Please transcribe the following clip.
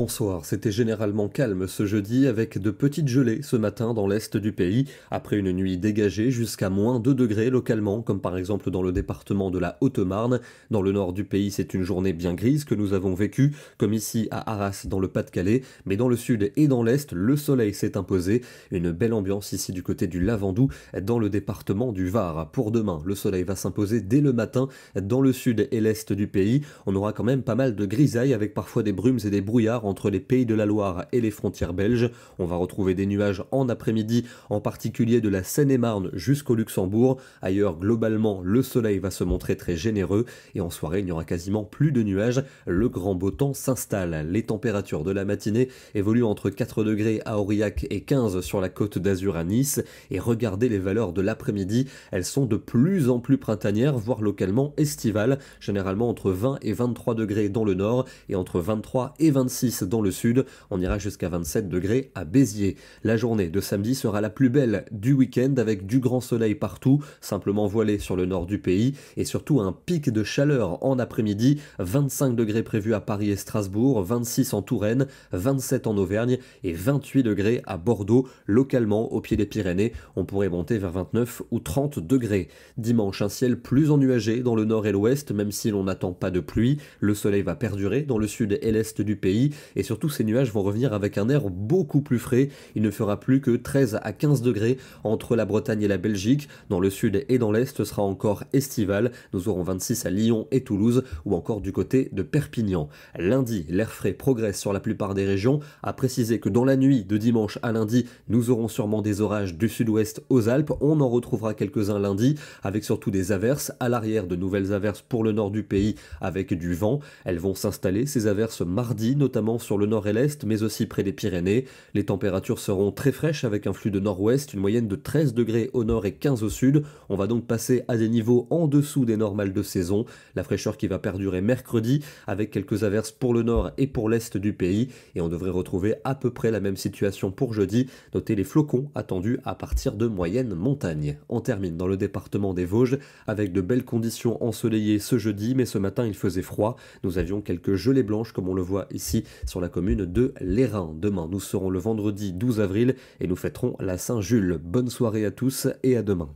Bonsoir, c'était généralement calme ce jeudi avec de petites gelées ce matin dans l'est du pays, après une nuit dégagée jusqu'à moins 2 degrés localement, comme par exemple dans le département de la Haute-Marne. Dans le nord du pays, c'est une journée bien grise que nous avons vécue, comme ici à Arras dans le Pas-de-Calais, mais dans le sud et dans l'est, le soleil s'est imposé. Une belle ambiance ici du côté du Lavandou, dans le département du Var. Pour demain, le soleil va s'imposer dès le matin dans le sud et l'est du pays. On aura quand même pas mal de grisailles avec parfois des brumes et des brouillards entre les pays de la Loire et les frontières belges. On va retrouver des nuages en après-midi, en particulier de la Seine-et-Marne jusqu'au Luxembourg. Ailleurs, globalement, le soleil va se montrer très généreux et en soirée, il n'y aura quasiment plus de nuages. Le grand beau temps s'installe. Les températures de la matinée évoluent entre 4 degrés à Aurillac et 15 sur la côte d'Azur à Nice. Et regardez les valeurs de l'après-midi, elles sont de plus en plus printanières, voire localement estivales, généralement entre 20 et 23 degrés dans le nord et entre 23 et 26 dans le sud. On ira jusqu'à 27 degrés à Béziers. La journée de samedi sera la plus belle du week-end avec du grand soleil partout, simplement voilé sur le nord du pays et surtout un pic de chaleur en après-midi. 25 degrés prévus à Paris et Strasbourg, 26 en Touraine, 27 en Auvergne et 28 degrés à Bordeaux. Localement, au pied des Pyrénées, on pourrait monter vers 29 ou 30 degrés. Dimanche, un ciel plus ennuagé dans le nord et l'ouest, même si l'on n'attend pas de pluie. Le soleil va perdurer dans le sud et l'est du pays et surtout ces nuages vont revenir avec un air beaucoup plus frais. Il ne fera plus que 13 à 15 degrés entre la Bretagne et la Belgique. Dans le sud et dans l'est, ce sera encore estival. Nous aurons 26 à Lyon et Toulouse ou encore du côté de Perpignan. Lundi, l'air frais progresse sur la plupart des régions. A préciser que dans la nuit de dimanche à lundi, nous aurons sûrement des orages du sud-ouest aux Alpes. On en retrouvera quelques-uns lundi avec surtout des averses à l'arrière de nouvelles averses pour le nord du pays avec du vent. Elles vont s'installer ces averses mardi notamment sur le nord et l'est, mais aussi près des Pyrénées. Les températures seront très fraîches avec un flux de nord-ouest, une moyenne de 13 degrés au nord et 15 au sud. On va donc passer à des niveaux en dessous des normales de saison. La fraîcheur qui va perdurer mercredi avec quelques averses pour le nord et pour l'est du pays. Et on devrait retrouver à peu près la même situation pour jeudi. Notez les flocons attendus à partir de moyenne montagne. On termine dans le département des Vosges avec de belles conditions ensoleillées ce jeudi, mais ce matin il faisait froid. Nous avions quelques gelées blanches comme on le voit ici sur la commune de Lérin. Demain, nous serons le vendredi 12 avril et nous fêterons la Saint-Jules. Bonne soirée à tous et à demain.